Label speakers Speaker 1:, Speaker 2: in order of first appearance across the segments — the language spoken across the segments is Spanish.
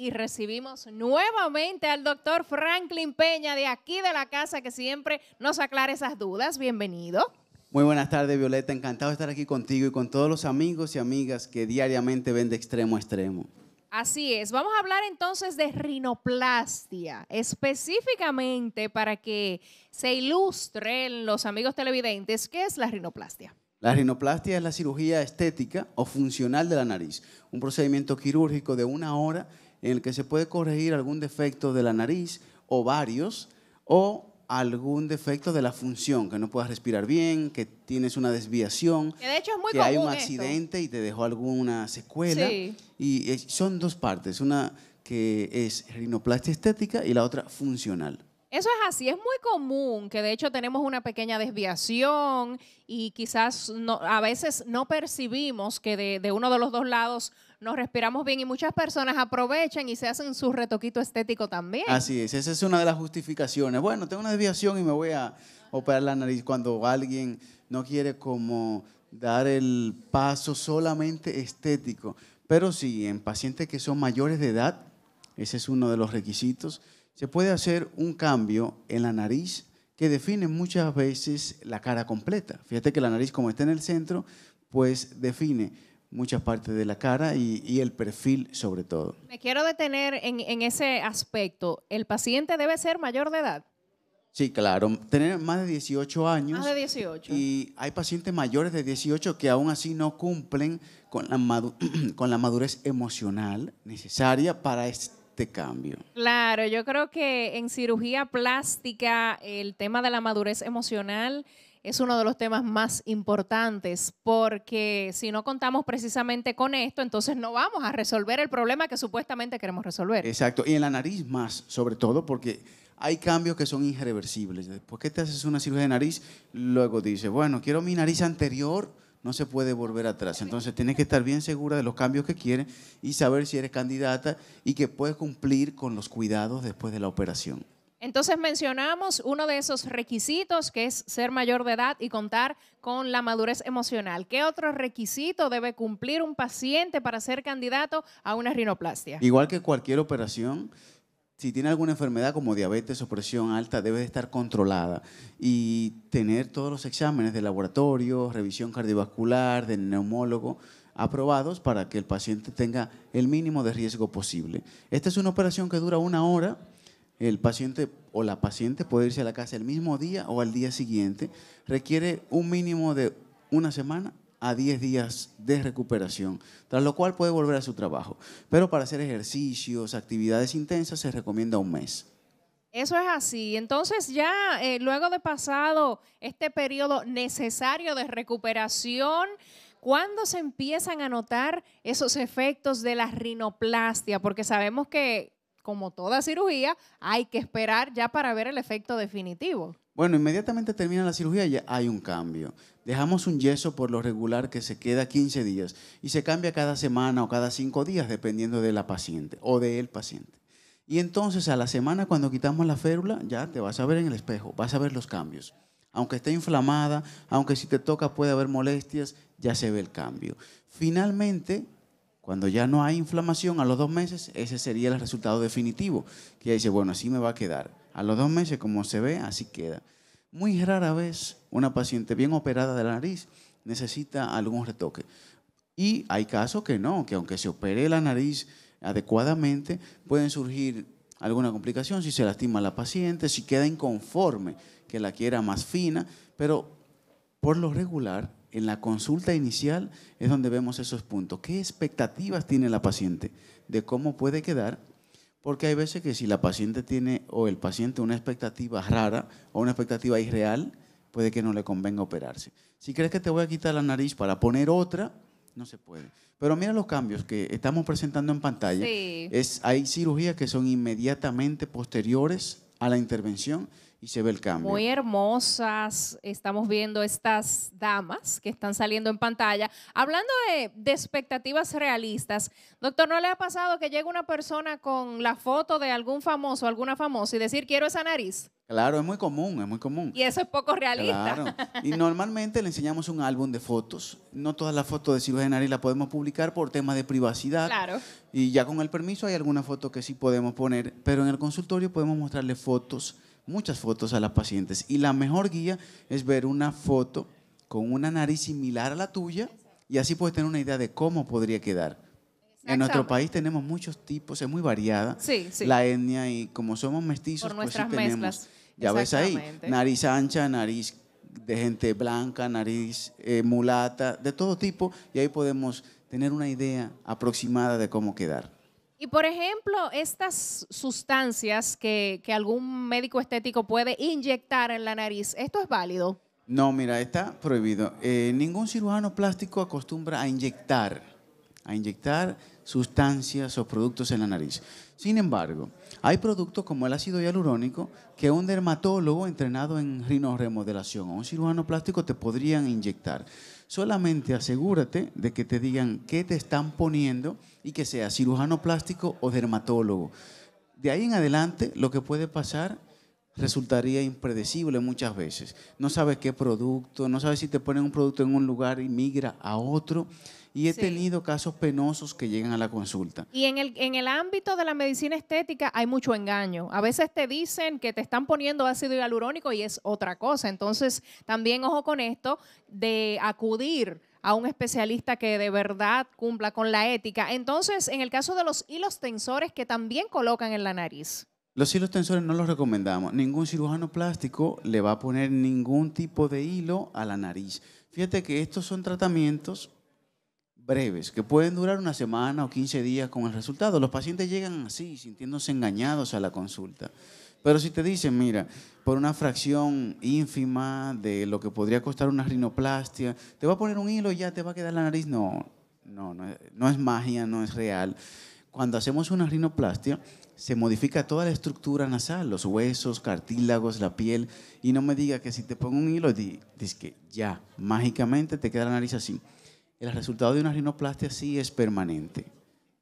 Speaker 1: y recibimos nuevamente al doctor Franklin Peña de aquí de la casa que siempre nos aclara esas dudas. Bienvenido.
Speaker 2: Muy buenas tardes, Violeta. Encantado de estar aquí contigo y con todos los amigos y amigas que diariamente ven de extremo a extremo.
Speaker 1: Así es. Vamos a hablar entonces de rinoplastia, específicamente para que se ilustren los amigos televidentes qué es la rinoplastia.
Speaker 2: La rinoplastia es la cirugía estética o funcional de la nariz, un procedimiento quirúrgico de una hora en el que se puede corregir algún defecto de la nariz o varios, o algún defecto de la función, que no puedas respirar bien, que tienes una desviación, que,
Speaker 1: de hecho es muy hay un accidente
Speaker 2: y te dejó alguna secuela. Y eh, son dos partes, una que es rinoplastia estética y la otra funcional.
Speaker 1: Eso es así, es muy común que de hecho tenemos una pequeña desviación y quizás a veces no percibimos que de, de uno de los dos lados nos respiramos bien y muchas personas aprovechan y se hacen su retoquito estético también.
Speaker 2: Así es, esa es una de las justificaciones. Bueno, tengo una desviación y me voy a operar la nariz cuando alguien no quiere como dar el paso solamente estético. Pero sí, en pacientes que son mayores de edad, ese es uno de los requisitos, se puede hacer un cambio en la nariz que define muchas veces la cara completa. Fíjate que la nariz como está en el centro, pues define muchas partes de la cara y, el perfil sobre todo.
Speaker 1: Me quiero detener en, ese aspecto. ¿El paciente debe ser mayor de edad?
Speaker 2: Sí, claro, tener más de 18 años. Más de 18. Y hay pacientes mayores de 18 que aún así no cumplen con la, con la madurez emocional necesaria para este cambio.
Speaker 1: Claro, yo creo que en cirugía plástica el tema de la madurez emocional es uno de los temas más importantes porque si no contamos precisamente con esto, entonces no vamos a resolver el problema que supuestamente queremos resolver.
Speaker 2: Exacto, y en la nariz más, sobre todo, porque hay cambios que son irreversibles. Después que te haces una cirugía de nariz, luego dices, bueno, quiero mi nariz anterior, no se puede volver atrás. Entonces tienes que estar bien segura de los cambios que quieres y saber si eres candidata y que puedes cumplir con los cuidados después de la operación.
Speaker 1: Entonces mencionamos uno de esos requisitos que es ser mayor de edad y contar con la madurez emocional. ¿Qué otro requisito debe cumplir un paciente para ser candidato a una rinoplastia?
Speaker 2: Igual que cualquier operación, si tiene alguna enfermedad como diabetes o presión alta, debe estar controlada y tener todos los exámenes de laboratorio, revisión cardiovascular, de neumólogo aprobados para que el paciente tenga el mínimo de riesgo posible. Esta es una operación que dura una hora el paciente o la paciente puede irse a la casa el mismo día o al día siguiente, requiere un mínimo de una semana a 10 días de recuperación, tras lo cual puede volver a su trabajo. Pero para hacer ejercicios, actividades intensas, se recomienda un mes.
Speaker 1: Eso es así. Entonces ya eh, luego de pasado este periodo necesario de recuperación, ¿cuándo se empiezan a notar esos efectos de la rinoplastia? Porque sabemos que como toda cirugía, hay que esperar ya para ver el efecto definitivo.
Speaker 2: Bueno, inmediatamente termina la cirugía ya hay un cambio. Dejamos un yeso por lo regular que se queda 15 días y se cambia cada semana o cada 5 días dependiendo de la paciente o del paciente. Y entonces a la semana cuando quitamos la férula ya te vas a ver en el espejo, vas a ver los cambios. Aunque esté inflamada, aunque si te toca puede haber molestias, ya se ve el cambio. Finalmente, cuando ya no hay inflamación a los dos meses, ese sería el resultado definitivo. Que ya dice, bueno, así me va a quedar. A los dos meses, como se ve, así queda. Muy rara vez una paciente bien operada de la nariz necesita algún retoque. Y hay casos que no, que aunque se opere la nariz adecuadamente, pueden surgir alguna complicación si se lastima la paciente, si queda inconforme, que la quiera más fina, pero por lo regular en la consulta inicial es donde vemos esos puntos. ¿Qué expectativas tiene la paciente de cómo puede quedar? Porque hay veces que si la paciente tiene o el paciente una expectativa rara o una expectativa irreal, puede que no le convenga operarse. Si crees que te voy a quitar la nariz para poner otra, no se puede. Pero mira los cambios que estamos presentando en pantalla. hay cirugías que son inmediatamente posteriores a la intervención y se ve el cambio. Muy
Speaker 1: hermosas, estamos viendo estas damas que están saliendo en pantalla. Hablando de, expectativas realistas, doctor, ¿no le ha pasado que llegue una persona con la foto de algún famoso, alguna famosa y decir, quiero esa nariz?
Speaker 2: Claro, es muy común, es muy común. Y
Speaker 1: eso es poco realista. Claro.
Speaker 2: Y normalmente le enseñamos un álbum de fotos. No todas las fotos de cirugía de nariz las podemos publicar por temas de privacidad. Claro. Y ya con el permiso hay algunas fotos que sí podemos poner, pero en el consultorio podemos mostrarle fotos muchas fotos a las pacientes. Y la mejor guía es ver una foto con una nariz similar a la tuya y así puedes tener una idea de cómo podría quedar. En nuestro país tenemos muchos tipos, es muy variada la etnia y como somos mestizos, pues tenemos, ya ves ahí, nariz ancha, nariz de gente blanca, nariz eh, mulata, de todo tipo, y ahí podemos tener una idea aproximada de cómo quedar.
Speaker 1: Y por ejemplo, estas sustancias que, algún médico estético puede inyectar en la nariz, ¿esto es válido?
Speaker 2: No, mira, está prohibido. Eh, ningún cirujano plástico acostumbra a inyectar, a inyectar sustancias o productos en la nariz. Sin embargo, hay productos como el ácido hialurónico que un dermatólogo entrenado en rinoremodelación o un cirujano plástico te podrían inyectar. Solamente asegúrate de que te digan qué te están poniendo y que sea cirujano plástico o dermatólogo. De ahí en adelante, lo que puede pasar resultaría impredecible muchas veces. No sabes qué producto, no sabes si te ponen un producto en un lugar y migra a otro. Y he tenido casos penosos que llegan a la consulta.
Speaker 1: Y en el, en el ámbito de la medicina estética hay mucho engaño. A veces te dicen que te están poniendo ácido hialurónico y es otra cosa. Entonces, también ojo con esto de acudir a un especialista que de verdad cumpla con la ética. Entonces, en el caso de los hilos tensores que también colocan en la nariz.
Speaker 2: Los hilos tensores no los recomendamos. Ningún cirujano plástico le va a poner ningún tipo de hilo a la nariz. Fíjate que estos son tratamientos breves, que pueden durar una semana o 15 días con el resultado. Los pacientes llegan así, sintiéndose engañados a la consulta. Pero si te dicen, mira, por una fracción ínfima de lo que podría costar una rinoplastia, te va a poner un hilo y ya te va a quedar la nariz. No, no, no, es magia, no es real cuando hacemos una rinoplastia, se modifica toda la estructura nasal, los huesos, cartílagos, la piel, y no me diga que si te pongo un hilo, dices que ya, mágicamente te queda la nariz así. El resultado de una rinoplastia sí es permanente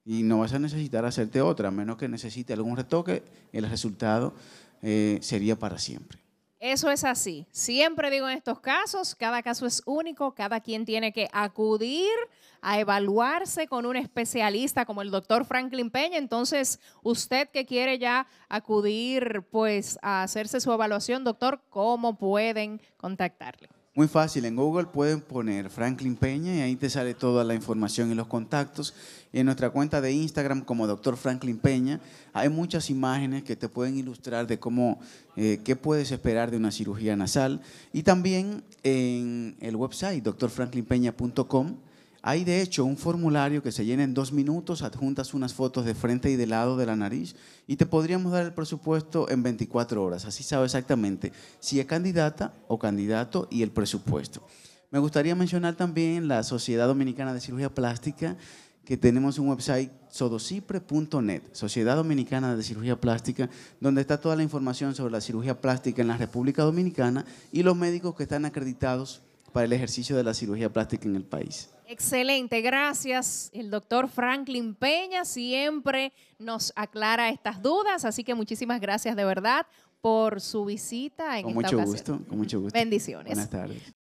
Speaker 2: y no vas a necesitar hacerte otra, a menos que necesite algún retoque, el resultado eh, sería para siempre.
Speaker 1: Eso es así. Siempre digo en estos casos, cada caso es único, cada quien tiene que acudir a evaluarse con un especialista como el doctor Franklin Peña. Entonces, usted que quiere ya acudir pues a hacerse su evaluación, doctor, ¿cómo pueden contactarle?
Speaker 2: Muy fácil, en Google pueden poner Franklin Peña y ahí te sale toda la información y los contactos. en nuestra cuenta de Instagram como Dr. Franklin Peña hay muchas imágenes que te pueden ilustrar de cómo, eh, qué puedes esperar de una cirugía nasal. Y también en el website drfranklinpeña.com hay de hecho un formulario que se llena en dos minutos, adjuntas unas fotos de frente y de lado de la nariz y te podríamos dar el presupuesto en 24 horas. Así sabe exactamente si es candidata o candidato y el presupuesto. Me gustaría mencionar también la Sociedad Dominicana de Cirugía Plástica, que tenemos un website sodocipre.net, Sociedad Dominicana de Cirugía Plástica, donde está toda la información sobre la cirugía plástica en la República Dominicana y los médicos que están acreditados para el ejercicio de la cirugía plástica en el país.
Speaker 1: Excelente, gracias. El doctor Franklin Peña siempre nos aclara estas dudas, así que muchísimas gracias de verdad por su visita en con mucho gusto,
Speaker 2: con mucho gusto. Bendiciones. Buenas tardes.